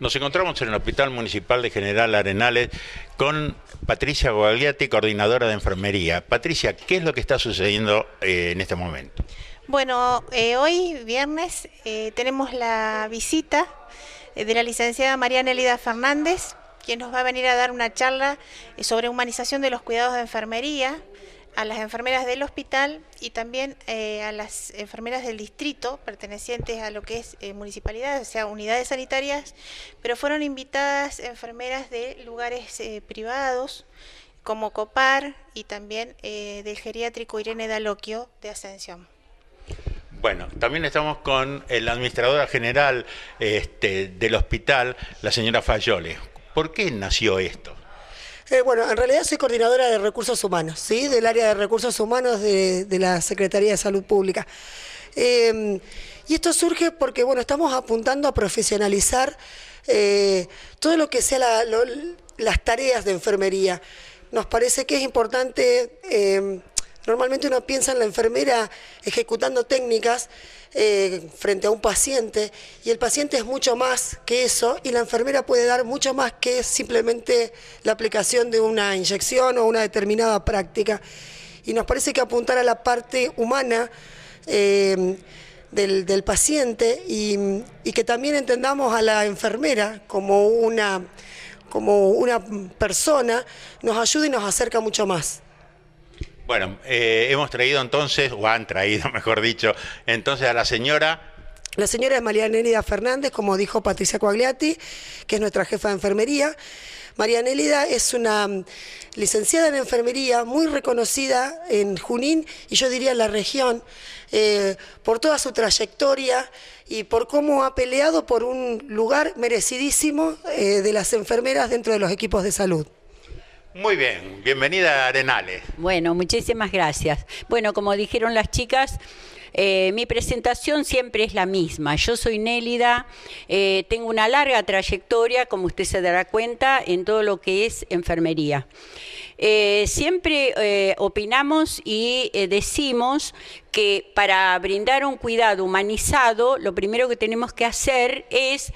Nos encontramos en el Hospital Municipal de General Arenales con Patricia Guagliati, coordinadora de enfermería. Patricia, ¿qué es lo que está sucediendo eh, en este momento? Bueno, eh, hoy viernes eh, tenemos la visita de la licenciada María Nélida Fernández, quien nos va a venir a dar una charla sobre humanización de los cuidados de enfermería a las enfermeras del hospital y también eh, a las enfermeras del distrito pertenecientes a lo que es eh, municipalidad, o sea, unidades sanitarias, pero fueron invitadas enfermeras de lugares eh, privados como Copar y también del geriátrico Irene Daloquio de Ascensión. Bueno, también estamos con la administradora general este, del hospital, la señora Fayole. ¿Por qué nació esto? Eh, bueno, en realidad soy coordinadora de recursos humanos, ¿sí? Del área de recursos humanos de, la Secretaría de Salud Pública. Eh, y esto surge porque, bueno, estamos apuntando a profesionalizar eh, todo lo que sea las tareas de enfermería. Nos parece que es importante Normalmente uno piensa en la enfermera ejecutando técnicas eh, frente a un paciente y el paciente es mucho más que eso y la enfermera puede dar mucho más que simplemente la aplicación de una inyección o una determinada práctica. Y nos parece que apuntar a la parte humana eh, del, paciente y, que también entendamos a la enfermera como como una persona, nos ayuda y nos acerca mucho más. Bueno, eh, hemos traído entonces, o han traído, mejor dicho, entonces a la señora la señora es María Nélida Fernández, como dijo Patricia Coagliati, que es nuestra jefa de enfermería. María Nélida es una mm, licenciada en enfermería muy reconocida en Junín y yo diría en la región eh, por toda su trayectoria y por cómo ha peleado por un lugar merecidísimo eh, de las enfermeras dentro de los equipos de salud. Muy bien, bienvenida a Arenales. Bueno, muchísimas gracias. Bueno, como dijeron las chicas, eh, mi presentación siempre es la misma. Yo soy Nélida, eh, tengo una larga trayectoria, como usted se dará cuenta, en todo lo que es enfermería. Eh, siempre opinamos y decimos que para brindar un cuidado humanizado, lo primero que tenemos que hacer es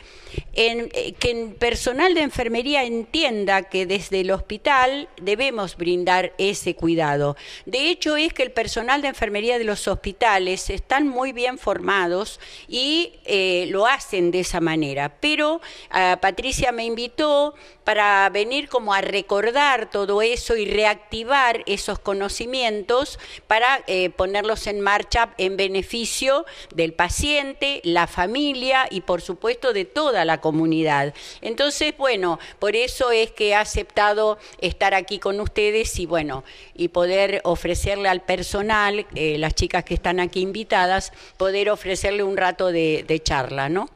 eh, que el personal de enfermería entienda que desde el hospital debemos brindar ese cuidado. De hecho, es que el personal de enfermería de los hospitales están muy bien formados y eh, lo hacen de esa manera. Pero ah, Patricia me invitó para venir como a recordar todo eso y reactivar esos conocimientos para eh, ponerlos en marcha en beneficio del paciente, la familia y por supuesto de toda la comunidad. Entonces, bueno, por eso es que he aceptado estar aquí con ustedes y bueno, y poder ofrecerle al personal, eh, las chicas que están aquí invitadas, poder ofrecerle un rato de charla, ¿no?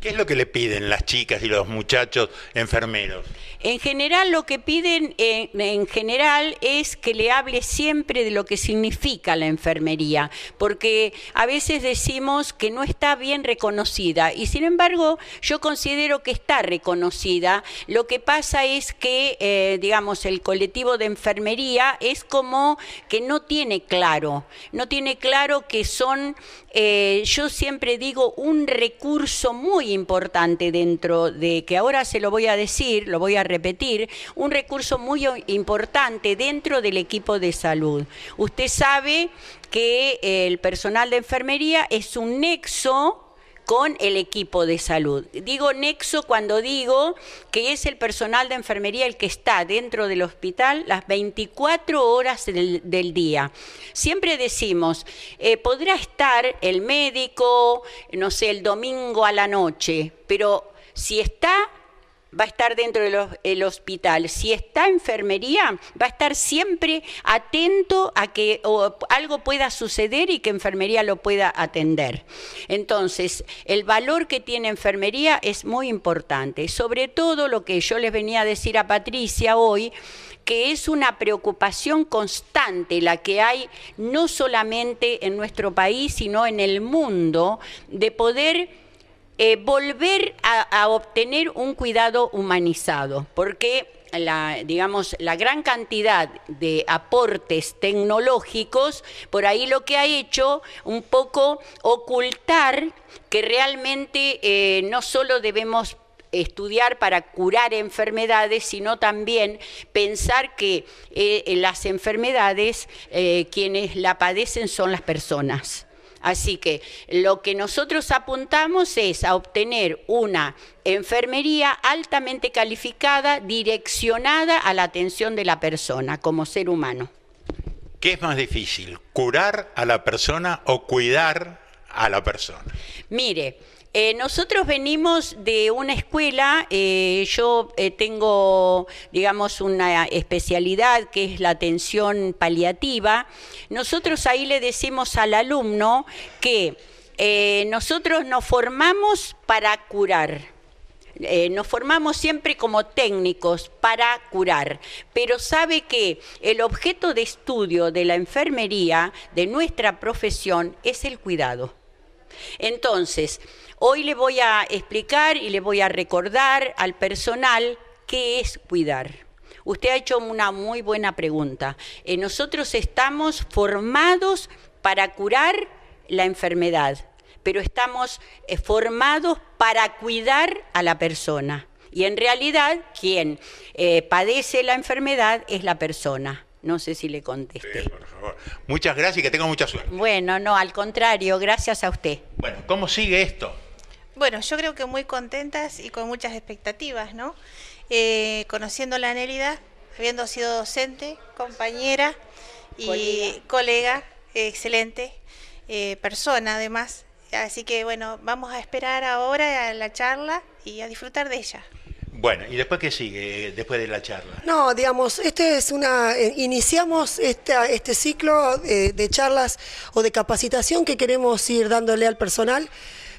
¿Qué es lo que le piden las chicas y los muchachos enfermeros? En general lo que piden eh, en general es que le hable siempre de lo que significa la enfermería, porque a veces decimos que no está bien reconocida y sin embargo yo considero que está reconocida. Lo que pasa es que, eh, digamos, el colectivo de enfermería es como que no tiene claro, no tiene claro que son, eh, yo siempre digo, un recurso muy importante dentro de, que ahora se lo voy a decir, lo voy a repetir, un recurso muy importante dentro del equipo de salud. Usted sabe que el personal de enfermería es un nexo con el equipo de salud. Digo nexo cuando digo que es el personal de enfermería el que está dentro del hospital las 24 horas del, día. Siempre decimos, eh, podrá estar el médico, no sé, el domingo a la noche, pero si está va a estar dentro del hospital. Si está enfermería, va a estar siempre atento a que algo pueda suceder y que enfermería lo pueda atender. Entonces, el valor que tiene enfermería es muy importante. Sobre todo lo que yo les venía a decir a Patricia hoy, que es una preocupación constante la que hay no solamente en nuestro país, sino en el mundo, de poder eh, volver a, obtener un cuidado humanizado, porque la, digamos, la gran cantidad de aportes tecnológicos, por ahí lo que ha hecho un poco ocultar que realmente eh, no solo debemos estudiar para curar enfermedades, sino también pensar que eh, las enfermedades, quienes la padecen son las personas. Así que lo que nosotros apuntamos es a obtener una enfermería altamente calificada, direccionada a la atención de la persona como ser humano. ¿Qué es más difícil, curar a la persona o cuidar a la persona? Mire, eh, nosotros venimos de una escuela, eh, yo eh, tengo, digamos, una especialidad que es la atención paliativa. Nosotros ahí le decimos al alumno que nosotros nos formamos para curar. nos formamos siempre como técnicos para curar, pero sabe que el objeto de estudio de la enfermería, de nuestra profesión, es el cuidado. Entonces, hoy le voy a explicar y le voy a recordar al personal qué es cuidar. Usted ha hecho una muy buena pregunta. Eh, nosotros estamos formados para curar la enfermedad, pero estamos eh, formados para cuidar a la persona. Y en realidad, quien eh, padece la enfermedad es la persona. No sé si le contesté. Eh, muchas gracias y que tenga mucha suerte. Bueno, no, al contrario, gracias a usted. Bueno, ¿cómo sigue esto? Bueno, yo creo que muy contentas y con muchas expectativas, ¿no? Eh, conociendo la Nélida, habiendo sido docente, compañera y colega, excelente eh, persona además. Así que bueno, vamos a esperar ahora a la charla y a disfrutar de ella. Bueno, ¿y después qué sigue, eh, después de la charla? No, digamos, este es una, eh, iniciamos este ciclo eh, de charlas o de capacitación que queremos ir dándole al personal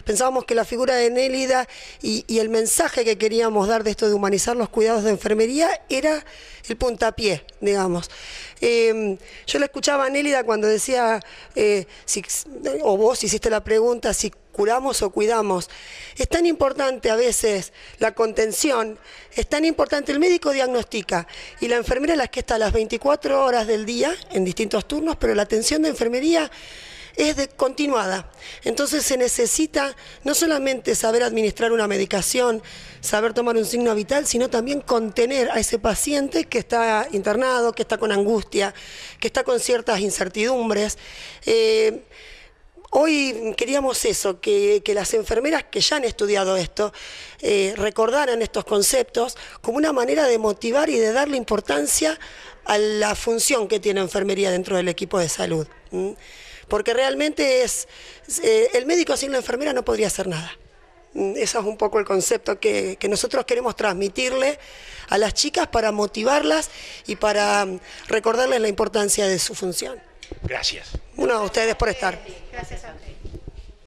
Pensábamos que la figura de Nélida y, el mensaje que queríamos dar de esto de humanizar los cuidados de enfermería era el puntapié, digamos. Eh, yo la escuchaba a Nélida cuando decía, eh, o vos hiciste la pregunta, si curamos o cuidamos. Es tan importante a veces la contención, es tan importante, el médico diagnostica y la enfermera es la que está a las 24 horas del día en distintos turnos, pero la atención de enfermería es continuada. Entonces se necesita no solamente saber administrar una medicación, saber tomar un signo vital, sino también contener a ese paciente que está internado, que está con angustia, que está con ciertas incertidumbres. Eh, hoy queríamos eso, que, las enfermeras que ya han estudiado esto eh, recordaran estos conceptos como una manera de motivar y de darle importancia a la función que tiene enfermería dentro del equipo de salud porque realmente es, eh, el médico sin la enfermera no podría hacer nada. Mm, ese es un poco el concepto que, que, nosotros queremos transmitirle a las chicas para motivarlas y para mm, recordarles la importancia de su función. Gracias. Bueno, a ustedes por estar. Gracias a ustedes.